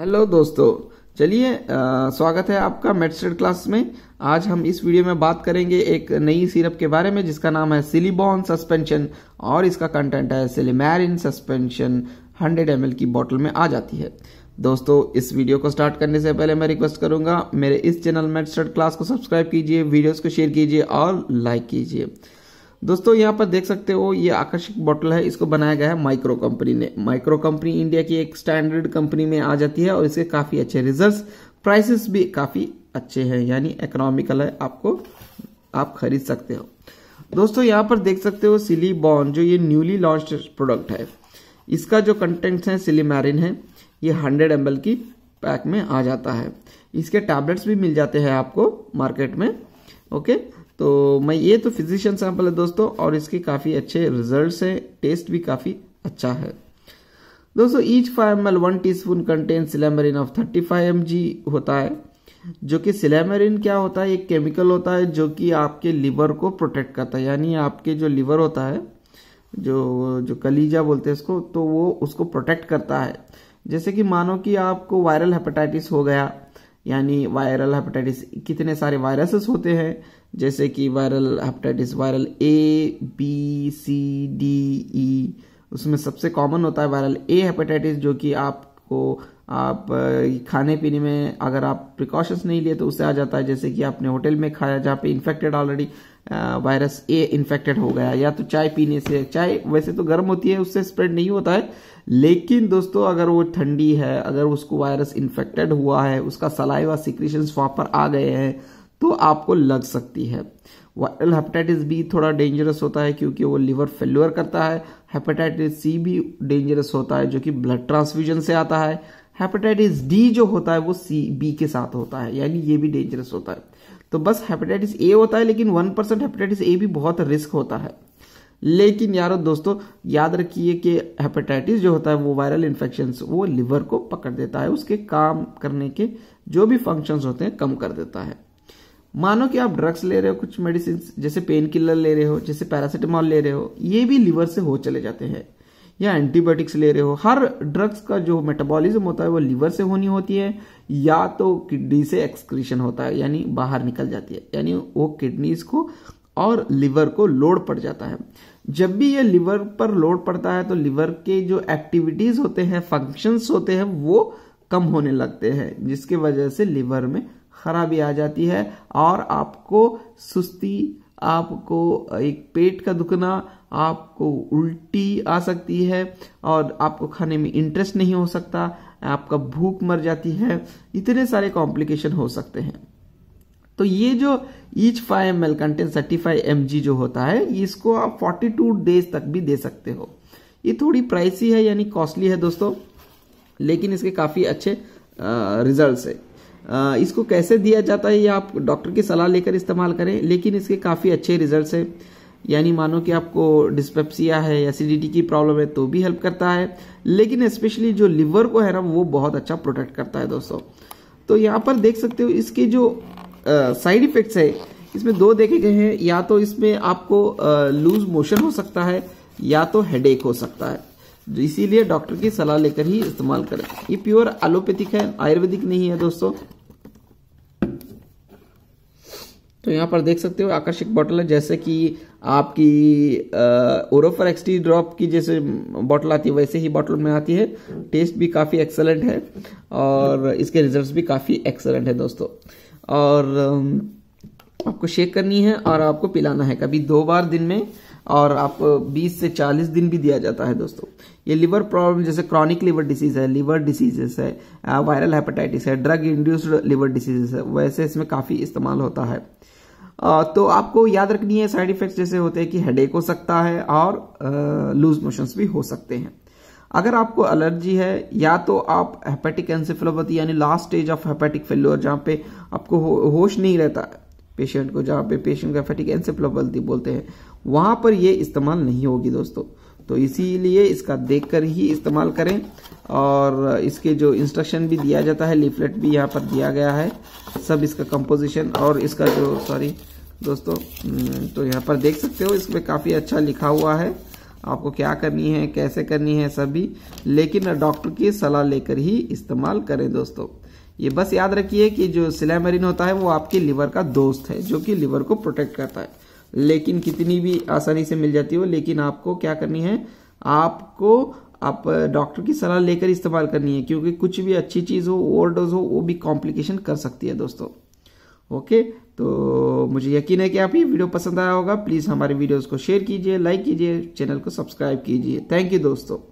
hello दोस्तों चलिए स्वागत है आपका मेडस्टेड क्लास में आज हम इस वीडियो में बात करेंगे एक नई सिरप के बारे में जिसका नाम है सिलीबॉन सस्पेंशन और इसका कंटेंट है सिलीमैरिन सस्पेंशन 100 एम की बोतल में आ जाती है दोस्तों इस वीडियो को स्टार्ट करने से पहले मैं रिक्वेस्ट करूंगा मेरे इस चैनल मेडस्टेड क्लास को सब्सक्राइब कीजिए वीडियोज़ को शेयर कीजिए और लाइक कीजिए दोस्तों यहाँ पर देख सकते हो ये आकर्षक बॉटल है इसको बनाया गया है माइक्रो कंपनी ने माइक्रो कंपनी इंडिया की एक स्टैंडर्ड कंपनी में आ जाती है और इसके काफ़ी अच्छे रिजल्ट प्राइसेस भी काफ़ी अच्छे हैं यानी इकोनॉमिकल है आपको आप खरीद सकते हो दोस्तों यहाँ पर देख सकते हो सिली बॉन जो ये न्यूली लॉन्च प्रोडक्ट है इसका जो कंटेंट्स है सिलीमैरिन है ये हंड्रेड एम की पैक में आ जाता है इसके टैबलेट्स भी मिल जाते हैं आपको मार्केट में ओके तो मैं ये तो फिजिशियन सैंपल है दोस्तों और इसके काफ़ी अच्छे रिजल्ट्स हैं टेस्ट भी काफ़ी अच्छा है दोस्तों each five M L one teaspoon contain silymarin of thirty five M G होता है जो कि सिलेमरिन क्या होता है एक केमिकल होता है जो कि आपके लिवर को प्रोटेक्ट करता है यानी आपके जो लिवर होता है जो जो कलीजा बोलते हैं इसको तो वो उसको प्रोटेक्ट करता है जैसे कि मानो कि आपको वायरल हेपेटाइटिस हो गया यानी वायरल हेपेटाइटिस कितने सारे वायरसेस होते हैं जैसे कि viral hepatitis viral A B C D E उसमें सबसे कॉमन होता है वायरल ए हेपेटाइटिस जो कि आप आपको आप खाने पीने में अगर आप प्रिकॉशंस नहीं लिए तो उससे आ जाता है जैसे कि आपने होटल में खाया जहाँ पे infected already virus a infected हो गया या तो चाय पीने से चाय वैसे तो गर्म होती है उससे स्प्रेड नहीं होता है लेकिन दोस्तों अगर वो ठंडी है अगर उसको वायरस इन्फेक्टेड हुआ है उसका सलाइवा सिक्रीशन वहाँ पर आ गए हैं तो आपको लग सकती है वायरल हेपेटाइटिस बी थोड़ा डेंजरस होता है क्योंकि वो लिवर फेल्यूअर करता है हेपेटाइटिस सी भी डेंजरस होता है जो कि ब्लड ट्रांसफ्यूजन से आता है हेपेटाइटिस डी जो होता है वो सी बी के साथ होता है यानी ये भी डेंजरस होता है तो बस हेपेटाइटिस ए होता है लेकिन वन परसेंट हेपेटाइटिस ए भी बहुत रिस्क होता है लेकिन यार दोस्तों याद रखिए कि हेपेटाइटिस जो होता है वो वायरल इन्फेक्शन वो लिवर को पकड़ देता है उसके काम करने के जो भी फंक्शंस होते हैं कम कर देता है मानो कि आप ड्रग्स ले रहे हो कुछ मेडिसिन जैसे पेन किलर ले रहे हो जैसे पैरासिटामॉल ले रहे हो ये भी लीवर से हो चले जाते हैं या एंटीबायोटिक्स ले रहे हो हर ड्रग्स का जो मेटाबॉलिज्म होता है वो लीवर से होनी होती है या तो किडनी से एक्सक्रीशन होता है यानी बाहर निकल जाती है यानी वो किडनीज को और लिवर को लोड पड़ जाता है जब भी ये लिवर पर लोड पड़ता है तो लिवर के जो एक्टिविटीज होते हैं फंक्शंस होते हैं वो कम होने लगते हैं जिसके वजह से लिवर में खराबी आ जाती है और आपको सुस्ती आपको एक पेट का दुखना आपको उल्टी आ सकती है और आपको खाने में इंटरेस्ट नहीं हो सकता आपका भूख मर जाती है इतने सारे कॉम्प्लिकेशन हो सकते हैं तो ये जो each five M L content thirty five M G जो होता है इसको आप फोर्टी टू डेज तक भी दे सकते हो ये थोड़ी प्राइसी है यानी कॉस्टली है दोस्तों लेकिन इसके काफ़ी अच्छे रिजल्ट है इसको कैसे दिया जाता है ये आप डॉक्टर की सलाह लेकर इस्तेमाल करें लेकिन इसके काफ़ी अच्छे रिजल्ट हैं यानी मानो कि आपको डिस्पेप्सिया है एसिडिटी की प्रॉब्लम है तो भी हेल्प करता है लेकिन स्पेशली जो लिवर को है ना वो बहुत अच्छा प्रोटेक्ट करता है दोस्तों तो यहाँ पर देख सकते हो इसके जो साइड इफेक्ट्स है इसमें दो देखे गए हैं या तो इसमें आपको लूज मोशन हो सकता है या तो हेडेक हो सकता है इसीलिए डॉक्टर की सलाह लेकर ही इस्तेमाल करें ये प्योर एलोपैथिक है आयुर्वेदिक नहीं है दोस्तों तो यहाँ पर देख सकते हो आकर्षक बॉटल है जैसे कि आपकी ओरोफर एक्सटी ड्रॉप की जैसे बॉटल आती है वैसे ही बॉटल में आती है टेस्ट भी काफ़ी एक्सेलेंट है और इसके रिजल्ट्स भी काफ़ी एक्सेलेंट है दोस्तों और आपको शेक करनी है और आपको पिलाना है कभी दो बार दिन में और आप 20 से 40 दिन भी दिया जाता है दोस्तों ये लिवर प्रॉब्लम जैसे क्रॉनिक लिवर डिसीज है लिवर डिसीजेस है वायरल हेपेटाइटिस है ड्रग इंड्यूस्ड लिवर डिसीजेस है वैसे इसमें काफ़ी इस्तेमाल होता है तो आपको याद रखनी है साइड इफेक्ट्स जैसे होते हैं कि हेडेक हो सकता है और लूज मोशंस भी हो सकते हैं अगर आपको एलर्जी है या तो आप हेपेटिक एंसेफेलोपैथी यानी last stage of hepatic failure जहाँ पे आपको हो, होश नहीं रहता पेशेंट को जहाँ पे पेशेंट का फैटिक एनसेफ्लोपैथी बोलते हैं वहाँ पर ये इस्तेमाल नहीं होगी दोस्तों तो इसीलिए इसका देखकर ही इस्तेमाल करें और इसके जो इंस्ट्रक्शन भी दिया जाता है लिफलेट भी यहाँ पर दिया गया है सब इसका कंपोजिशन और इसका जो सॉरी दोस्तों हम्म, तो यहाँ पर देख सकते हो इसमें काफ़ी अच्छा लिखा हुआ है आपको क्या करनी है कैसे करनी है सभी लेकिन डॉक्टर की सलाह लेकर ही इस्तेमाल करें दोस्तों ये बस याद रखिए कि जो सिलेमरिन होता है वो आपके लिवर का दोस्त है जो कि लिवर को प्रोटेक्ट करता है लेकिन कितनी भी आसानी से मिल जाती हो लेकिन आपको क्या करनी है आपको आप डॉक्टर की सलाह लेकर इस्तेमाल करनी है क्योंकि कुछ भी अच्छी चीज़ हो ओवर डोज हो वो भी कॉम्प्लिकेशन कर सकती है दोस्तों ओके तो मुझे यकीन है कि आप ये वीडियो पसंद आया होगा प्लीज़ हमारे वीडियोस को शेयर कीजिए लाइक कीजिए चैनल को सब्सक्राइब कीजिए थैंक यू दोस्तों